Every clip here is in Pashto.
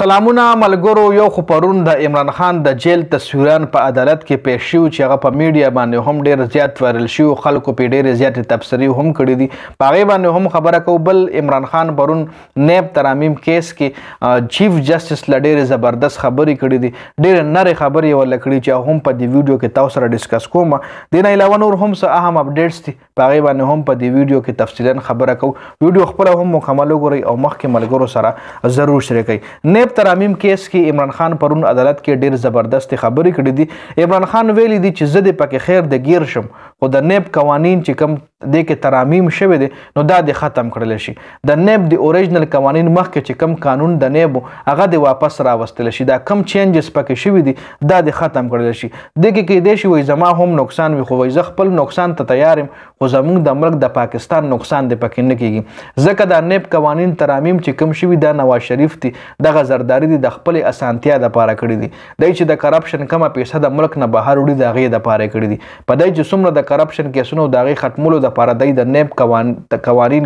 سلامونه ملګرو یو خو پرون د عمران خان د جیل تصویران په عدالت کې پیښ شو چې هغه په میډیا باندې هم ډیر زیات وایرل شو خلکو په ډیر زیات تبصری هم کړی دي پاغه باندې هم خبره کو بل عمران خان پرون نیب ترامیم کیس کې چیف جسټس لډیر زبردست خبري کړې دي ډیر نری خبري ولکړي چې هم په دې ویډیو کې تاسو سره ډیسکس کوم دین علاوه نور هم څه اهم اپډیټس دي باغې باندې هم په دې ویډیو کې تفصیلا خبره کوو ویډیو خپل هم مکمل وګورئ او مخکې ملګرو سره ضرور شریکئ نیب ترامیم کیس کې عمران خان پرون عدالت کې ډیر زبردست خبرې کړې دي عمران خان ویلي دي چې زه د پکې خیر د گیر شم خو د نیب قوانین چې کم د کې ترامیم شوه دي نو دا د ختم کړل شي د نیب د اوریجنل قوانین مخکې چې کم قانون د نیب هغه د واپس راوستل شي دا کم چینجز پکې شوی دي دا د ختم کړل شي د کې کې د شي وای زما هم نقصان وي خو وای زه خپل نقصان ته تیار يم خو زمونږ د ملک د پاکستان نقصان د پکې نه کیږي ځکه دا نیب قوانین ترامیم چې کم شوي دا نواز شریف دی دغه زرداری دی د خپل اسانتیا د پاره کړی دی دای چې د کرپشن کمه پیسې د ملک نه بهر وړي د غي د پاره کړی دی په دای چې څومره د کرپشن کیسونو د غي ختمولو د پاره دای د نیب قوانین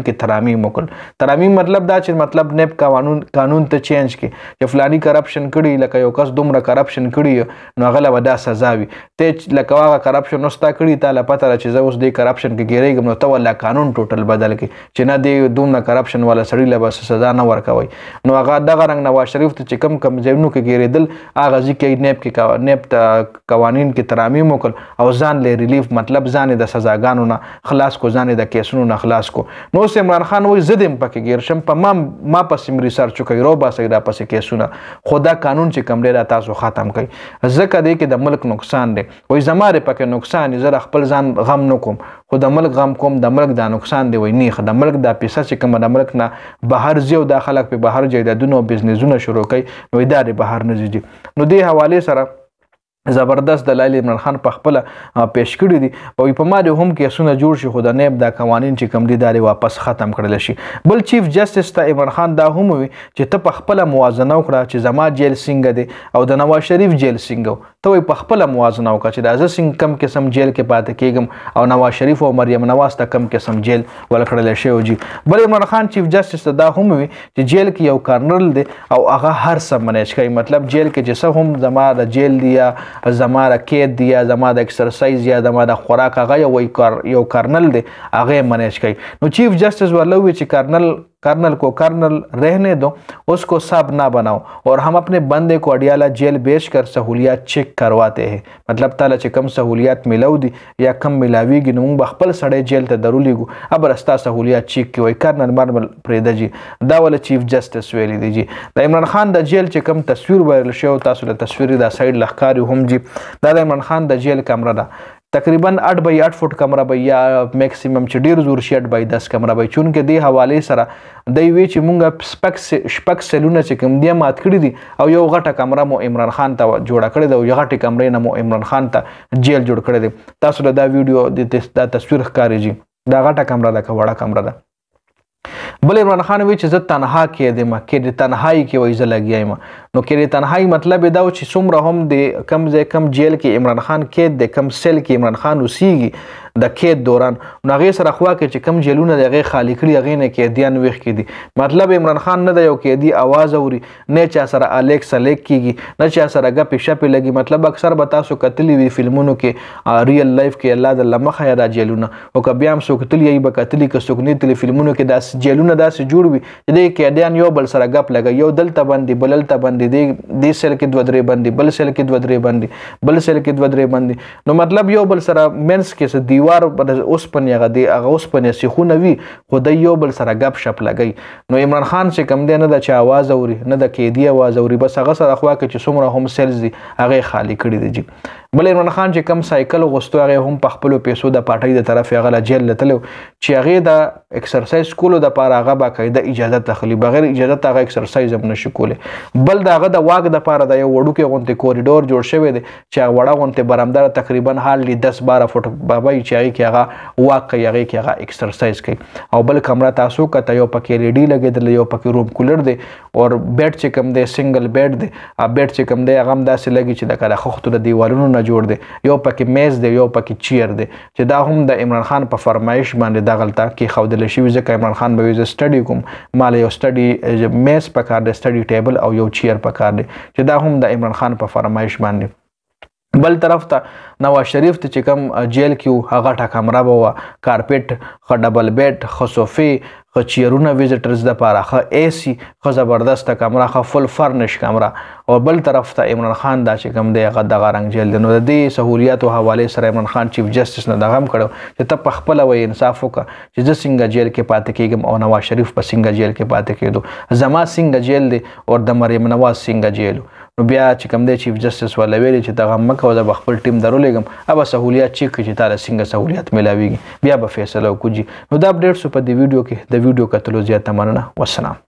کې ترامیم وکړ ترامیم مطلب دا چې مطلب نیب قانون قانون ته چینج کې چې فلانی کرپشن کړي لکه یو کس دومره کرپشن کړي نو هغه له ودا سزا وي ته لکه واغه کرپشن نوستا کړي تا لپاره چې زه اوس دې کرپشن کې کې ګیریږم نو ته ولا قانون ټوټل بدل کې چې نه دی دومره کرپشن والا سړی له بس سزا نه ورکوي نو هغه دغه رنگ نواز شریف ته چې کم کم ځایونو کې ګیریدل هغه ځکه نیب کې نیب ته قوانین کې ترامیم وکړ او ځان له ریلیف مطلب ځان د سزاګانو نه خلاص کو ځان د کیسونو نه خلاص کو نو عمران خان وایي زه دم پکې ګیر شم په ما ما پسې مری سر چوکې رو باسي را پسې کیسونه خدا قانون چې کم لري تاسو ختم کړي ځکه دې کې د ملک نقصان دی وایي زماره پکې نقصان زه خپل ځان غم نکوم خو د ملک غم کوم د ملک دا نقصان دی وای نه د ملک دا پیسې چې کوم د ملک نه بهر ځي او د خلک په بهر جیدادونه او بزنسونه شروع کوي نو ادارې بهر نه ځي نو دې حواله سره زبردست دلایل عمران خان په خپل پیش کړی دي او په ماده هم کې سونه جوړ شي خو د نیب دا قوانين چې کم دي داري واپس ختم کړل شي بل چیف جسټس ته عمران خان دا هم وي چې ته په خپل موازنه وکړه چې زما جیل څنګه دي او د نواز شریف جیل څنګه ته په خپل موازنه وکړه چې د عزت سنگ کم قسم جیل کې پاتې کېږم او نواز شریف او مریم نواز ته کم قسم جیل ولکړل شي او جی بل عمران خان چیف جسټس ته دا هم وی چې جیل کې یو کارنل دی او هغه هر څه منیج کوي مطلب جیل کې چې هم زما د جیل دی یا زما د کېد دی یا زما د ایکسرسایز یا زما د خوراک هغه یو کار یو کارنل دی هغه منیج کوي نو چیف جسټس ولوي چې کارنل कर्नल को कर्नल रहने दो उसको सब ना बनाओ और हम अपने बंदे को अडियाला जेल बेच कर सहूलियात चेक करवाते हैं मतलब तला चे कम सहूलियात दी या कम मिलावीगी नमूंग बखपल सड़े जेल ते दरूलीगू अब रस्ता सहूलियात चेक की वही कर्नल मरमल प्रेदा जी दा चीफ जस्टिस वेली दी द इमरान खान द जेल चे कम तस्वीर वायरल शो तस्वीर दा साइड लखकारी हम जी दा, इमरान खान द जेल कमरा تقریبا 8 بای 8 فټ کمره به یا میکسیمم چې ډیر زور شي 8 بای 10 کمره به چون کې دی حواله سره د وی چې مونږه سپک شپک سلونه چې کوم دی مات کړی دي او یو غټه کمره مو عمران خان ته جوړه کړې ده او یو غټه کمرې نه مو عمران خان ته جیل جوړ کړی دی تاسو دا ویډیو د تصویر ښکارېږي دا غټه کمره ده که وړه کمره ده بل عمران خان وی چې زه تنها کې دم کې د تنهایی کې وای زه لګیایم نو کې د تنهایی مطلب دا چې څومره هم د کم ځای کم جیل کې عمران خان کې د کم سیل کې عمران خان اوسېږي د کېد دوران نو هغه سره خوا کې چې کم جیلونه دغه خالی کړی هغه نه کېدیان ویخ کېدی مطلب عمران خان نه د یو کېدی आवाज اوري نه چا سره الیکس الیک کیږي نه چا سره غپ شپې لګي مطلب اکثر به تاسو کتلی وی فلمونو کې ریل لایف کې الله د لمخه یا د جیلونه او که بیا هم سو کتلی ای به کتلی که سکنی تل فلمونو کې داس جیلونه داسې جوړ وي چې د کېدیان یو بل سره غپ لګي یو دلته باندې بللته باندې دی سیل کې دوه درې باندې بل سیل کې دوه درې باندې بل سیل کې دوه درې باندې نو مطلب یو بل سره مینس کې څه دی دیوار پر اوسپن یغه دی هغه اوسپن سیخونه وي خو د یو بل سره غب شپ لګی نو عمران خان چې کم دی نه د چا आवाज اوري نه د کېدی आवाज اوري بس هغه سره خوا کې چې څومره هم سیلز دی هغه خالی کړی دی بل عمران خان چې کم سایکل غوستو هغه هم په خپل پیسو د پارټۍ د طرف هغه لا جیل لتلو چې هغه د ایکسرسایز کولو د پاره هغه باقاعده اجازه تخلي بغیر اجازه هغه ایکسرسایز هم نشي کوله بل دغه د واګ د پاره د یو وډوکې غونټې کوریډور جوړ شوی دی چې وړه غونټې برامدار تقریبا حال لی 10 12 فټ بابای چې هغه کې هغه واګ هغه کې هغه ایکسرسایز کوي او بل کمره تاسو کته یو پکې ریډي لګیدل یو پکې روم کولر دی او بیډ چې کم دی سنگل بیډ دی ا بیډ چې کم دی هغه هم داسې لګي چې د کله خختو د دیوالونو جوړ دی یو پکې میز دی یو پکې چیر دی چې دا هم د عمران خان په فرمایش باندې دا غلطه کې خودل شي ځکه عمران خان به یو سټډي کوم مال یو سټډي میز پکار دی سټډي ټیبل او یو چیر پکار دی چې دا هم د عمران خان په فرمایش باندې بل طرف ته نواز شریف ته چې کوم جیل کې و هغه ټاکمره به وه کارپیټ ښه ډبل بیډ ښه صوفې ښه چیرونه ویزټرز دپاره ښه اے سي ښه زبردسته کمره ښه فل فرنش کمره او بل طرف ته عمران خان دا چې کوم دی هغه دغه رنګ جیل دی نو د دې سهولیاتو حوالې سره عمران خان چیف جسټس نه دغه هم کړی چې ته په خپله وایې انصاف وکړه چې زه څنګه جیل کې پاتې کېږم او نواز شریف په څنګه جیل کې پاتې کېدو زما څنګه جیل دی او د مریم نواز څنګه جیل و نو بیا چې کوم دی چیف جسټس ولا ویلي چې دغه مکه او د خپل ټیم درولېګم اوبه سہولیات چې کړي چې تعالی څنګه سہولیات ملاويږي بیا به فیصله وکړي نو دا اپډیټ سو په دې ویډیو کې د ویډیو کتلو زیاته مننه والسلام